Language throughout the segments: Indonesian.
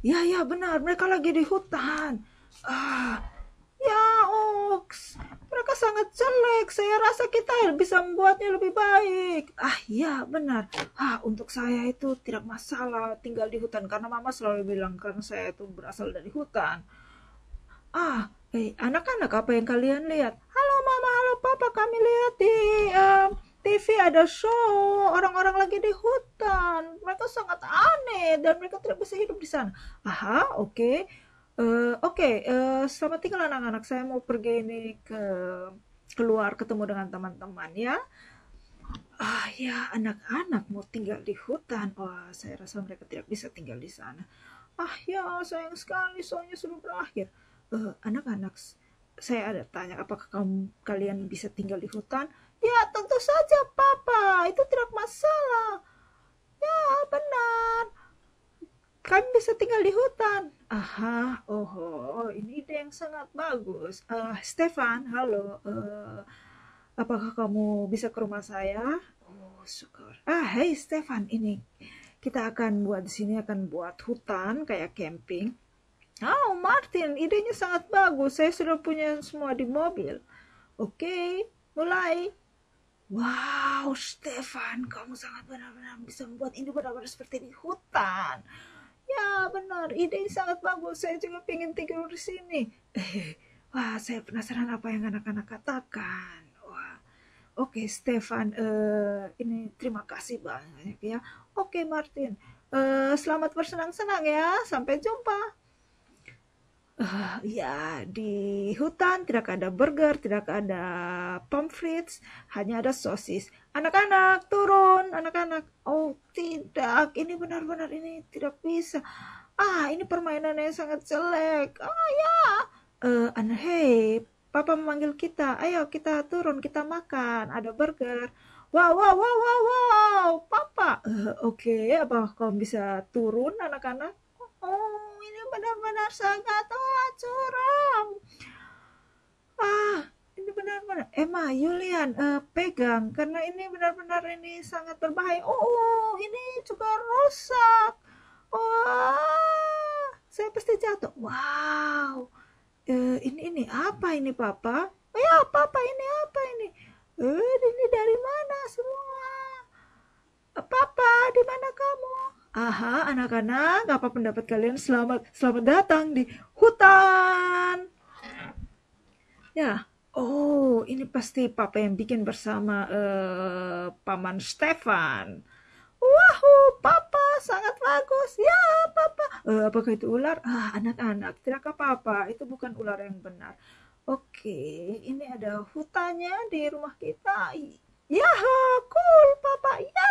ya ya benar, mereka lagi di hutan. Ah, ya Ox, mereka sangat jelek. Saya rasa kita bisa membuatnya lebih baik. Ah, ya benar. Ah, untuk saya itu tidak masalah tinggal di hutan karena Mama selalu bilang karena saya itu berasal dari hutan. Ah, eh anak-anak apa yang kalian lihat? Halo Mama, halo Papa, kami lihat di um, TV ada show orang-orang lagi di hutan. Mereka sangat aneh dan mereka tidak bisa hidup di sana. Aha, oke. Okay. Uh, eh, oke, okay, uh, eh, selamat tinggal anak-anak. Saya mau pergi ini ke keluar ketemu dengan teman-teman ya. Ah ya, anak-anak mau tinggal di hutan. Wah, saya rasa mereka tidak bisa tinggal di sana. Ah ya, sayang sekali soalnya sudah berakhir. Eh, anak-anak, uh, saya ada tanya apakah kamu kalian bisa tinggal di hutan? Ya, tentu saja, Papa. Itu tidak masalah. Ya, benar. Kami bisa tinggal di hutan. Aha, oh, oh ini ide yang sangat bagus. Uh, Stefan, halo. Uh, apakah kamu bisa ke rumah saya? Oh, syukur. Ah, hey Stefan, ini kita akan buat di sini akan buat hutan kayak camping. Oh, Martin, idenya sangat bagus. Saya sudah punya semua di mobil. Oke, okay, mulai. Wow, Stefan, kamu sangat benar-benar bisa membuat ini benar-benar seperti di hutan. Ya, benar. Ide ini sangat bagus. Saya juga ingin tinggal di sini. Eh, wah, saya penasaran apa yang anak-anak katakan. Wah, oke, okay, Stefan. Uh, ini terima kasih banyak ya. Oke, okay, Martin. Uh, selamat bersenang-senang ya. Sampai jumpa uh, ya di hutan tidak ada burger, tidak ada pomfrit, hanya ada sosis. Anak-anak turun, anak-anak. Oh tidak, ini benar-benar ini tidak bisa. Ah ini permainannya sangat jelek. Ah ya, uh, eh, aneh. hey, papa memanggil kita. Ayo kita turun, kita makan. Ada burger. Wow, wow, wow, wow, wow, papa. Uh, Oke, okay, apa kau bisa turun anak-anak? benar-benar sangat oh, curam ah ini benar-benar Emma Yulian, uh, pegang karena ini benar-benar ini sangat berbahaya oh, oh ini juga rusak wah saya pasti jatuh wow uh, ini ini apa ini papa oh, eh, ya papa ini apa ini eh ini dari mana semua Papa, di mana kamu? Aha, anak-anak, apa pendapat kalian? Selamat selamat datang di hutan. Ya, oh, ini pasti papa yang bikin bersama uh, paman Stefan. Wahu, papa sangat bagus. Ya, papa. Uh, apakah itu ular? Ah, anak-anak, tidak apa-apa. Itu bukan ular yang benar. Oke, ini ada hutannya di rumah kita. Ya cool, papa. Ya,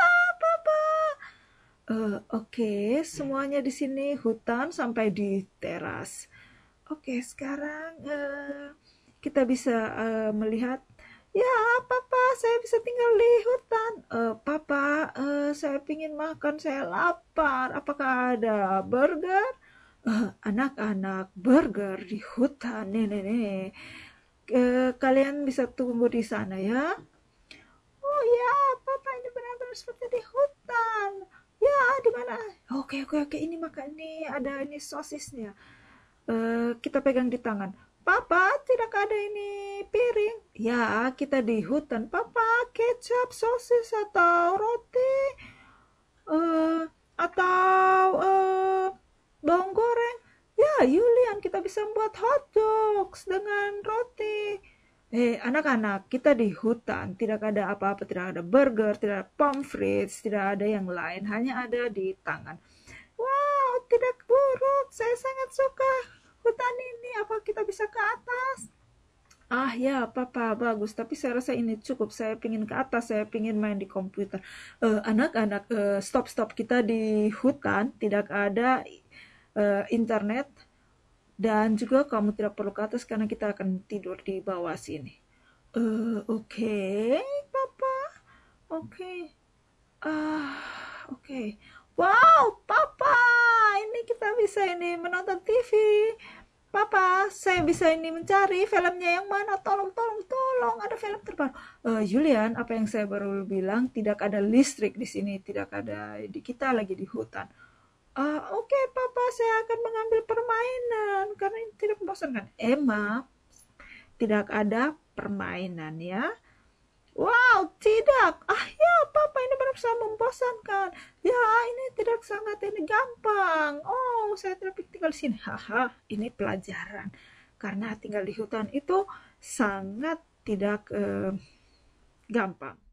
Uh, Oke, okay, semuanya di sini hutan sampai di teras. Oke, okay, sekarang uh, kita bisa uh, melihat ya papa saya bisa tinggal di hutan uh, papa uh, saya ingin makan saya lapar apakah ada burger anak-anak uh, burger di hutan nih nih, Uh, kalian bisa tumbuh di sana ya oh ya papa ini benar-benar seperti di hutan ya di mana oke oke oke ini maka ini ada ini sosisnya uh, kita pegang di tangan Papa, tidak ada ini piring. Ya, kita di hutan. Papa, kecap, sosis, atau roti, uh, atau uh, bawang goreng. Ya, Yulian, kita bisa buat hot dogs dengan roti eh anak-anak, kita di hutan, tidak ada apa-apa, tidak ada burger, tidak ada pomfrits, tidak ada yang lain, hanya ada di tangan. Wow, tidak buruk, saya sangat suka hutan ini, apa kita bisa ke atas? Ah ya, papa bagus, tapi saya rasa ini cukup, saya pingin ke atas, saya pingin main di komputer. Eh, anak-anak, uh, stop-stop, kita di hutan, tidak ada uh, internet, dan juga kamu tidak perlu ke atas karena kita akan tidur di bawah sini. Uh, oke, okay, papa. Oke. Okay. uh, oke. Okay. Wow, papa. Ini kita bisa ini menonton TV. Papa, saya bisa ini mencari filmnya yang mana? Tolong, tolong, tolong, ada film terbaru. Uh, Julian, apa yang saya baru bilang, tidak ada listrik di sini, tidak ada kita lagi di hutan uh, oke okay, papa saya akan mengambil permainan karena ini tidak membosankan Emma tidak ada permainan ya wow tidak ah ya papa ini benar benar membosankan ya ini tidak sangat ini gampang oh saya tidak tinggal di sini haha ini pelajaran karena tinggal di hutan itu sangat tidak uh, gampang